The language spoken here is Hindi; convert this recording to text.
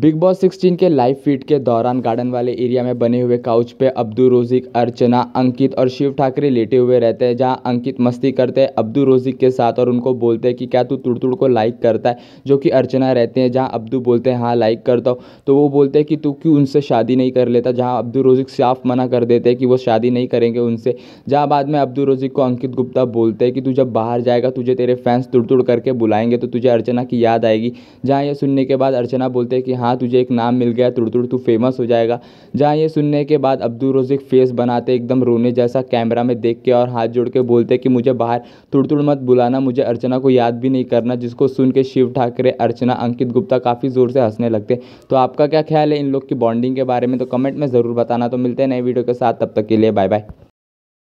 बिग बॉस 16 के लाइव फीड के दौरान गार्डन वाले एरिया में बने हुए काउच पे अब्दुल रोजिक अर्चना अंकित और शिव ठाकरे लेटे हुए रहते हैं जहां अंकित मस्ती करते हैं अब्दुल रोजिक के साथ और उनको बोलते हैं कि क्या तू तुड़ तुड़ को लाइक करता है जो कि अर्चना रहते हैं जहां अब्दू बोलते हैं हाँ लाइक करता हूँ तो वो बोलते हैं कि तू क्यों उनसे शादी नहीं कर लेता जहाँ अब्दुल रोजिक साफ मना कर देते हैं कि वो शादी नहीं करेंगे उनसे जहाँ बाद में अब्दुल रोजिक को अंकित गुप्ता बोलते हैं कि तू जब बाहर जाएगा तुझे तेरे फैंस तुड़ तुड़ करके बुलाएंगे तो तुझे अर्चना की याद आएगी जहाँ यह सुनने के बाद अर्चना बोलते हैं कि हाँ हाँ तुझे एक नाम मिल गया तुड़ तू फेमस हो जाएगा जहाँ ये सुनने के बाद अब्दुल रोज़िक फेस बनाते एकदम रोने जैसा कैमरा में देख के और हाथ जोड़ के बोलते कि मुझे बाहर तुड़तुड़ मत बुलाना मुझे अर्चना को याद भी नहीं करना जिसको सुन के शिव ठाकरे अर्चना अंकित गुप्ता काफ़ी ज़ोर से हंसने लगते तो आपका क्या ख्याल है इन लोग की बॉन्डिंग के बारे में तो कमेंट में ज़रूर बताना तो मिलते हैं नए वीडियो के साथ तब तक के लिए बाय बाय